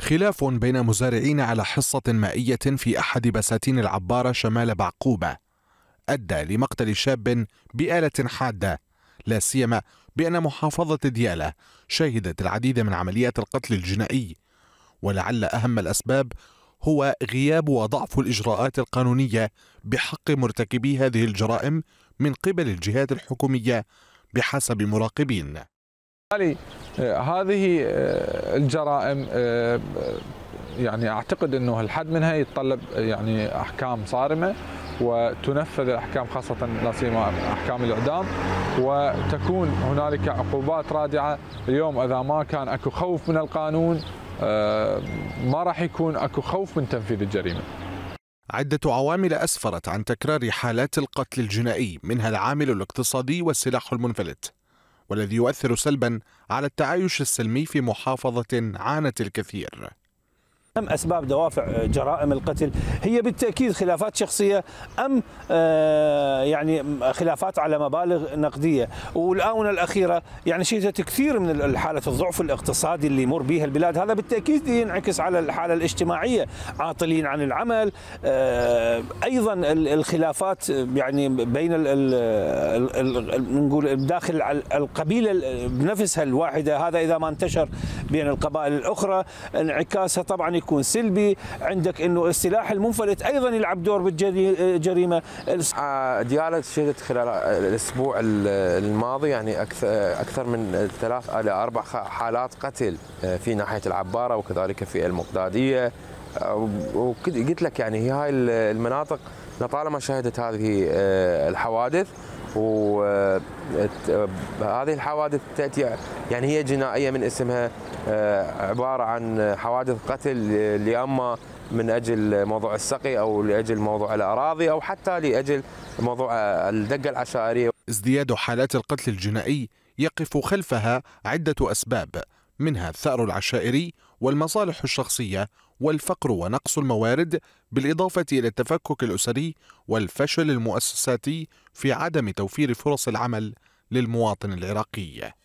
خلاف بين مزارعين على حصة مائية في أحد بساتين العبارة شمال بعقوبة أدى لمقتل شاب بآلة حادة لا سيما بأن محافظة ديالة شهدت العديد من عمليات القتل الجنائي ولعل أهم الأسباب هو غياب وضعف الإجراءات القانونية بحق مرتكبي هذه الجرائم من قبل الجهات الحكومية بحسب مراقبين بالتالي آه، هذه آه، الجرائم آه، يعني اعتقد انه الحد منها يتطلب يعني احكام صارمه وتنفذ الاحكام خاصه لا سيما احكام الاعدام وتكون هنالك عقوبات رادعه اليوم اذا ما كان اكو خوف من القانون ما راح يكون اكو خوف من تنفيذ الجريمه عدة عوامل أسفرت عن تكرار حالات القتل الجنائي منها العامل الاقتصادي والسلاح المنفلت والذي يؤثر سلبا على التعايش السلمي في محافظة عانت الكثير أم أسباب دوافع آه، جرائم القتل هي بالتأكيد خلافات شخصية أم آه، يعني خلافات على مبالغ نقدية والآونة الأخيرة يعني شهدت كثير من حالة الضعف الاقتصادي اللي يمر بها البلاد هذا بالتأكيد ينعكس على الحالة الاجتماعية عاطلين عن العمل آه، أيضا الخلافات يعني بين نقول داخل القبيلة بنفسها الواحدة هذا إذا ما انتشر بين القبائل الأخرى انعكاسها طبعا يكون يكون سلبي عندك انه السلاح المنفلت ايضا يلعب دور بالجريمه آه، ديالك شهدت خلال الاسبوع الماضي يعني اكثر اكثر من ثلاث الى اربع حالات قتل آه، في ناحيه العباره وكذلك في المقداديه آه، وقلت لك يعني هي هاي المناطق لطالما شهدت هذه الحوادث وهذه آه، آه، الحوادث تاتي يعني هي جنائيه من اسمها آه، عباره عن حوادث قتل لاما من اجل موضوع السقي او لاجل موضوع الاراضي او حتى لاجل موضوع الدقه العشائريه. ازدياد حالات القتل الجنائي يقف خلفها عده اسباب منها الثار العشائري والمصالح الشخصية والفقر ونقص الموارد بالإضافة إلى التفكك الأسري والفشل المؤسساتي في عدم توفير فرص العمل للمواطن العراقي